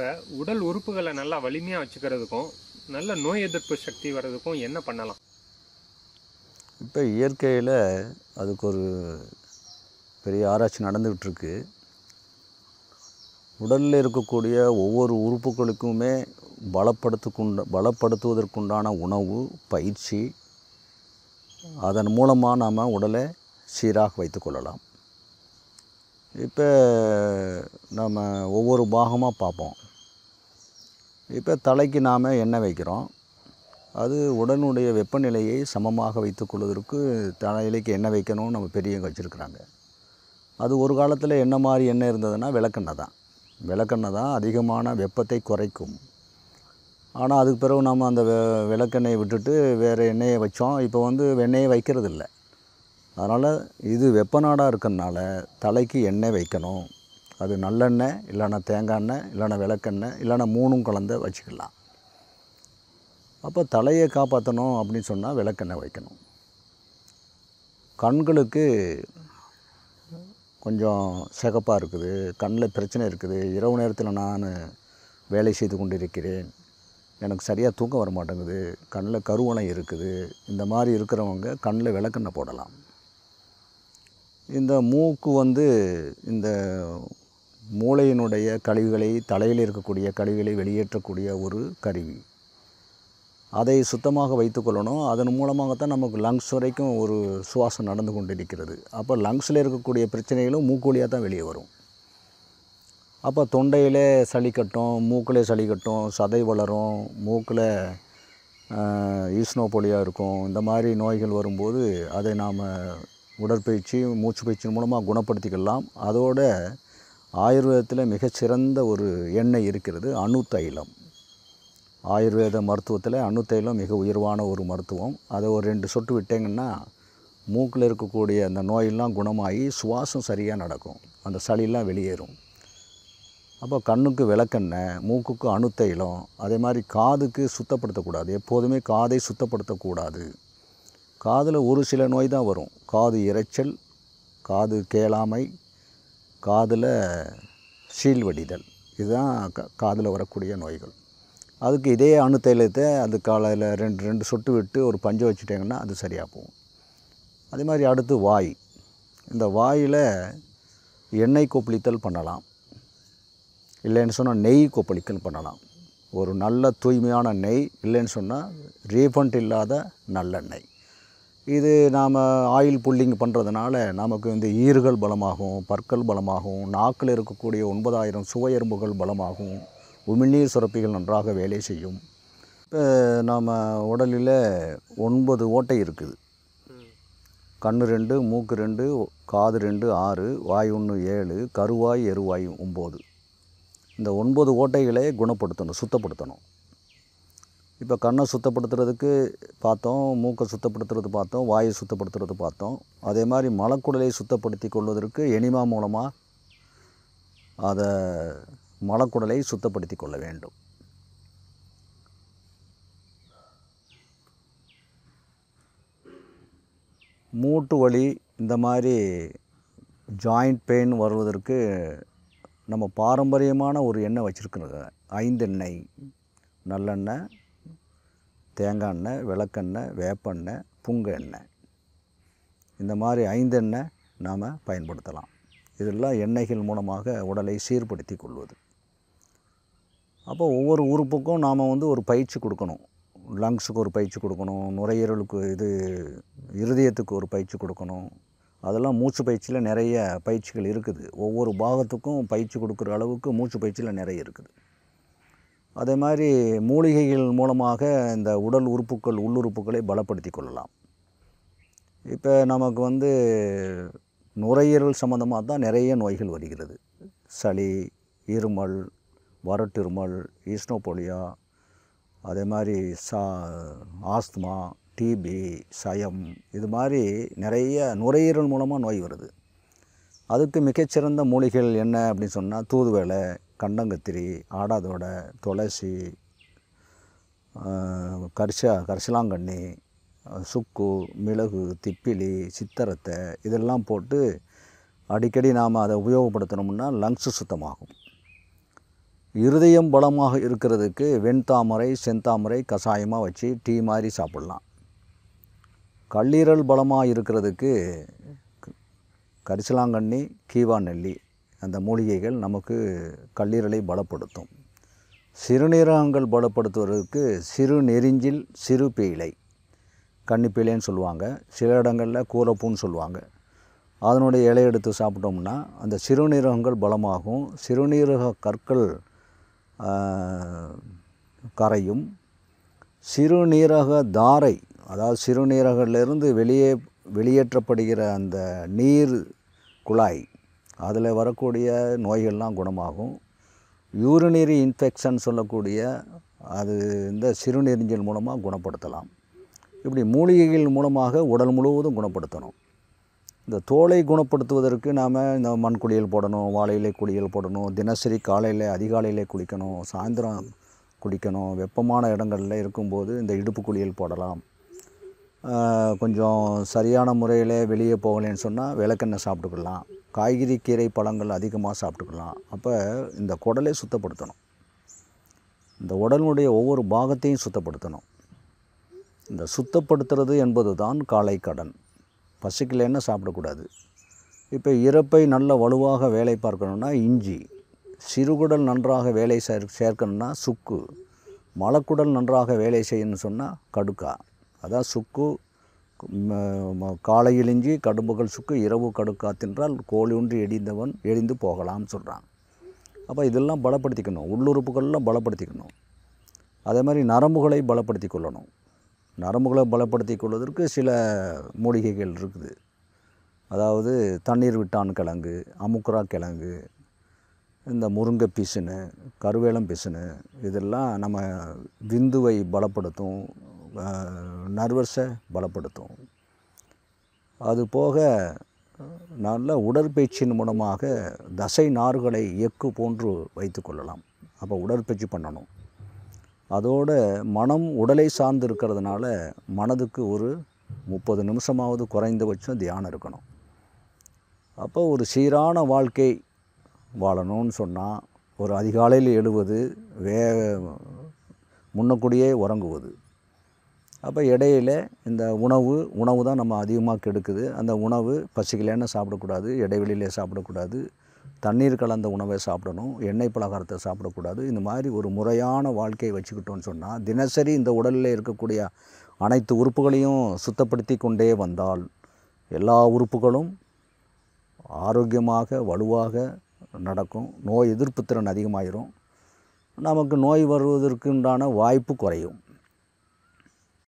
இப்போ உடல் உறுப்புகளை நல்லா வலிமையாக வச்சுக்கிறதுக்கும் நல்ல நோய் எதிர்ப்பு சக்தி வர்றதுக்கும் என்ன பண்ணலாம் இப்போ இயற்கையில் அதுக்கு ஒரு பெரிய ஆராய்ச்சி நடந்துக்கிட்டுருக்கு உடலில் இருக்கக்கூடிய ஒவ்வொரு உறுப்புகளுக்குமே பலப்படுத்துக்குண்ட பலப்படுத்துவதற்குண்டான உணவு பயிற்சி அதன் மூலமாக நாம் உடலை சீராக வைத்துக்கொள்ளலாம் இப்போ நம்ம ஒவ்வொரு பாகமாக பார்ப்போம் இப்போ தலைக்கு நாம் எண்ணெய் வைக்கிறோம் அது உடனுடைய வெப்பநிலையை சமமாக வைத்துக்கொள்வதற்கு தலையிலைக்கு எண்ணெய் வைக்கணும்னு நம்ம பெரியவங்க வச்சுருக்குறாங்க அது ஒரு காலத்தில் என்ன மாதிரி எண்ணெய் இருந்ததுன்னா விளக்கெண்ணெய் தான் விளக்கெண்ணெய் தான் அதிகமான வெப்பத்தை குறைக்கும் ஆனால் அதுக்கு பிறகு நம்ம அந்த விளக்கெண்ணெயை விட்டுட்டு வேறு எண்ணெயை வைச்சோம் இப்போ வந்து வெண்ணெயை வைக்கிறது இல்லை அதனால் இது வெப்பநாடாக இருக்கிறதுனால தலைக்கு எண்ணெய் வைக்கணும் அது நல்லெண்ணெய் இல்லைன்னா தேங்காய் எண்ணெய் இல்லைன்னா விளக்கெண்ணெய் இல்லைன்னா மூணும் கலந்து வச்சுக்கலாம் அப்போ தலையை காப்பாற்றணும் அப்படின்னு சொன்னால் விளக்கெண்ணெய் வைக்கணும் கண்களுக்கு கொஞ்சம் சிகப்பாக இருக்குது கண்ணில் பிரச்சனை இருக்குது இரவு நேரத்தில் நான் வேலை செய்து கொண்டிருக்கிறேன் எனக்கு சரியாக தூக்கம் வர மாட்டேங்குது கண்ணில் கருவணை இருக்குது இந்த மாதிரி இருக்கிறவங்க கண்ணில் விளக்கெண்ணெய் போடலாம் இந்த மூக்கு வந்து இந்த மூளையினுடைய கழிவுகளை தலையில் இருக்கக்கூடிய கழிவுகளை வெளியேற்றக்கூடிய ஒரு கருவி அதை சுத்தமாக வைத்துக்கொள்ளணும் அதன் மூலமாகத்தான் நமக்கு லங்ஸ் வரைக்கும் ஒரு சுவாசம் நடந்து கொண்டிருக்கிறது அப்போ லங்ஸில் இருக்கக்கூடிய பிரச்சனைகளும் மூக்கோழியாக தான் வெளியே வரும் அப்போ தொண்டையில் சளிக்கட்டும் மூக்கில் சளிக்கட்டும் சதை வளரும் மூக்கில் ஈஸ்னோபோலியாக இருக்கும் இந்த மாதிரி நோய்கள் வரும்போது அதை நாம் உடற்பயிற்சி மூச்சு பயிற்சியின் மூலமாக குணப்படுத்திக்கலாம் அதோட ஆயுர்வேதத்தில் மிகச்சிறந்த ஒரு எண்ணெய் இருக்கிறது அணு தைலம் ஆயுர்வேத மருத்துவத்தில் அணு தைலம் மிக உயர்வான ஒரு மருத்துவம் அதை ஒரு ரெண்டு சொட்டு விட்டிங்கன்னா மூக்கில் இருக்கக்கூடிய அந்த நோயெல்லாம் குணமாகி சுவாசம் சரியாக நடக்கும் அந்த சளியெல்லாம் வெளியேறும் அப்போ கண்ணுக்கு விளக்கெண்ணெய் மூக்குக்கு அணுத்தைலம் அதே மாதிரி காதுக்கு சுத்தப்படுத்தக்கூடாது எப்போதுமே காதை சுத்தப்படுத்தக்கூடாது காதில் ஒரு சில நோய் தான் வரும் காது இறைச்சல் காது கேளாமை காதில் சீல் வடிதல் இதுதான் க காதில் வரக்கூடிய நோய்கள் அதுக்கு இதே அணு தைலத்தை அது காலையில் ரெண்டு ரெண்டு சொட்டு விட்டு ஒரு பஞ்சை வச்சுட்டிங்கன்னா அது சரியாக போகும் அதே மாதிரி அடுத்து வாய் இந்த வாயில் எண்ணெய் கொப்பளித்தல் பண்ணலாம் இல்லைன்னு சொன்னால் நெய் கொப்பளித்தல் பண்ணலாம் ஒரு நல்ல தூய்மையான நெய் இல்லைன்னு சொன்னால் ரீஃபண்ட் இல்லாத நல்லெண்ணெய் இது நாம் ஆயில் புல்லிங் பண்ணுறதுனால நமக்கு இந்த ஈறுகள் பலமாகும் பற்கள் பலமாகும் நாக்கில் இருக்கக்கூடிய ஒன்பதாயிரம் சுவையரும்புகள் பலமாகும் உமிழ்நீர் சுரப்பிகள் நன்றாக வேலை செய்யும் இப்போ நாம் உடலில் ஒன்பது ஓட்டை இருக்குது கண் ரெண்டு மூக்கு ரெண்டு காது ரெண்டு ஆறு வாய் ஒன்று ஏழு கருவாய் எருவாய் ஒம்பது இந்த ஒன்பது ஓட்டைகளை குணப்படுத்தணும் சுத்தப்படுத்தணும் இப்போ கண்ணை சுத்தப்படுத்துறதுக்கு பார்த்தோம் மூக்கை சுத்தப்படுத்துறது பார்த்தோம் வாயை சுத்தப்படுத்துறது பார்த்தோம் அதே மாதிரி மலக்குடலை சுத்தப்படுத்தி கொள்வதற்கு எனிமா மூலமாக அதை மலக்குடலை சுத்தப்படுத்தி கொள்ள வேண்டும் மூட்டு வலி இந்த மாதிரி ஜாயிண்ட் பெயின் வருவதற்கு நம்ம பாரம்பரியமான ஒரு எண்ணெய் வச்சுருக்கிறது ஐந்தெண்ணெய் நல்லெண்ணெய் தேங்காய் எண்ணெய் விளக்கெண்ணெய் வேப்பெண்ணெய் புங்க எண்ணெய் இந்த மாதிரி எண்ணெய் நாம் பயன்படுத்தலாம் இதெல்லாம் எண்ணெய்கள் மூலமாக உடலை சீர்படுத்தி கொள்வது அப்போ ஒவ்வொரு உறுப்புக்கும் நாம் வந்து ஒரு பயிற்சி கொடுக்கணும் லங்ஸுக்கு ஒரு பயிற்சி கொடுக்கணும் நுரையீரலுக்கு இது இருதயத்துக்கு ஒரு பயிற்சி கொடுக்கணும் அதெல்லாம் மூச்சு பயிற்சியில் நிறைய பயிற்சிகள் இருக்குது ஒவ்வொரு பாகத்துக்கும் பயிற்சி கொடுக்குற அளவுக்கு மூச்சு பயிற்சியில் நிறைய இருக்குது அதே மாதிரி மூலிகைகள் மூலமாக இந்த உடல் உறுப்புகள் உள்ளுறுப்புகளை பலப்படுத்தி கொள்ளலாம் இப்போ நமக்கு வந்து நுரையீரல் சம்மந்தமாக தான் நிறைய நோய்கள் வருகிறது சளி இருமல் வரட்டிருமல் ஈஸ்னோபோலியா அதே மாதிரி சா ஆஸ்துமா டிபி சயம் இது மாதிரி நிறைய நுரையீரல் மூலமாக நோய் வருது அதுக்கு மிகச்சிறந்த மூலிகைகள் என்ன அப்படின்னு சொன்னால் தூதுவேலை கண்டங்கத்திரி ஆடாதோடை துளசி கரிசா கரிசலாங்கண்ணி சுக்கு மிளகு திப்பிலி சித்தரத்தை இதெல்லாம் போட்டு அடிக்கடி நாம் அதை உபயோகப்படுத்தணும்னா லங்ஸு சுத்தமாகும் இருதயம் பலமாக இருக்கிறதுக்கு வெண்தாமரை செந்தாமரை கஷாயமாக வச்சு டீ மாதிரி சாப்பிட்லாம் கல்லீரல் பலமாக இருக்கிறதுக்கு கரிசலாங்கண்ணி கீவா நெல்லி அந்த மூலிகைகள் நமக்கு கல்லீரலை பலப்படுத்தும் சிறுநீரகங்கள் பலப்படுத்துவதற்கு சிறு நெறிஞ்சில் சிறு பீழை கன்னிப்பீழைன்னு சொல்லுவாங்க சில இடங்களில் கூரப்பூன்னு சொல்லுவாங்க அதனுடைய இலை எடுத்து சாப்பிட்டோம்னா அந்த சிறுநீரகங்கள் பலமாகும் சிறுநீரக கற்கள் கரையும் சிறுநீரக தாரை அதாவது சிறுநீரகிலிருந்து வெளியே வெளியேற்றப்படுகிற அந்த நீர் குழாய் அதில் வரக்கூடிய நோய்கள்லாம் குணமாகும் யூரினரி இன்ஃபெக்ஷன் சொல்லக்கூடிய அது இந்த சிறுநீரிஞ்சல் மூலமாக குணப்படுத்தலாம் இப்படி மூலிகைகள் மூலமாக உடல் முழுவதும் குணப்படுத்தணும் இந்த தோலை குணப்படுத்துவதற்கு நாம் இந்த மண் குளியல் போடணும் வாழையிலே குளியல் போடணும் தினசரி காலையில் அதிகாலையிலே குளிக்கணும் சாயந்தரம் குளிக்கணும் வெப்பமான இடங்களில் இருக்கும்போது இந்த இடுப்பு குளியல் போடலாம் கொஞ்சம் சரியான முறையில் வெளியே போகலைன்னு சொன்னால் விளக்கெண்ணெய் சாப்பிட்டுக்கலாம் காய்கறி கீரை பழங்கள் அதிகமாக சாப்பிட்டுக்கலாம் அப்போ இந்த குடலை சுத்தப்படுத்தணும் இந்த உடலுடைய ஒவ்வொரு பாகத்தையும் சுத்தப்படுத்தணும் இந்த சுத்தப்படுத்துறது என்பது தான் காலை கடன் பசிக்கலைன்னா சாப்பிடக்கூடாது இப்போ இறப்பை நல்ல வலுவாக வேலை பார்க்கணுன்னா இஞ்சி சிறுகுடல் நன்றாக வேலை சேர் சேர்க்கணுன்னா சுக்கு மலக்குடல் நன்றாக வேலை செய்யணும்னு சொன்னால் கடுக்கா அதான் சுக்கு காலை இழிஞ்சி கடும்புகள் சுக்கு இரவு கடுக்கா தின்றால் கோழி ஒன்று எடிந்தவன் எழிந்து போகலாம்னு சொல்கிறாங்க அப்போ இதெல்லாம் பலப்படுத்திக்கணும் உள்ளுறுப்புகள்லாம் பலப்படுத்திக்கணும் அதே மாதிரி நரம்புகளை பலப்படுத்தி கொள்ளணும் நரம்புகளை பலப்படுத்தி கொள்வதற்கு சில மூலிகைகள் இருக்குது அதாவது தண்ணீர் விட்டான் கிழங்கு அமுக்குரா கிழங்கு இந்த முருங்கை பிசுனு கருவேலம் பிசுனு இதெல்லாம் நம்ம விந்துவை பலப்படுத்தும் நர்வஸை பலப்படுத்தும் அது போக நல்ல உடற்பயிற்சியின் மூலமாக தசை நார்களை எக்கு போன்று வைத்து கொள்ளலாம் அப்போ உடற்பயிற்சி பண்ணணும் அதோடு மனம் உடலை சார்ந்து இருக்கிறதுனால மனதுக்கு ஒரு முப்பது நிமிஷமாவது குறைந்தபட்சம் தியானம் இருக்கணும் அப்போ ஒரு சீரான வாழ்க்கை வாழணும்னு சொன்னால் ஒரு அதிகாலையில் எழுவது வே முன்னக்கூடியே உறங்குவது அப்போ இடையில இந்த உணவு உணவு தான் நம்ம அதிகமாக கெடுக்குது அந்த உணவு பசிக்கலன்னு சாப்பிடக்கூடாது இடைவெளியிலே சாப்பிடக்கூடாது தண்ணீர் கலந்த உணவை சாப்பிடணும் எண்ணெய் பலகாரத்தை சாப்பிடக்கூடாது இந்த மாதிரி ஒரு முறையான வாழ்க்கையை வச்சுக்கிட்டோன்னு சொன்னால் தினசரி இந்த உடலில் இருக்கக்கூடிய அனைத்து உறுப்புகளையும் சுத்தப்படுத்தி கொண்டே வந்தால் எல்லா உறுப்புகளும் ஆரோக்கியமாக வலுவாக நடக்கும் நோய் எதிர்ப்பு திறன் அதிகமாயிரும் நமக்கு நோய் வருவதற்குண்டான வாய்ப்பு குறையும்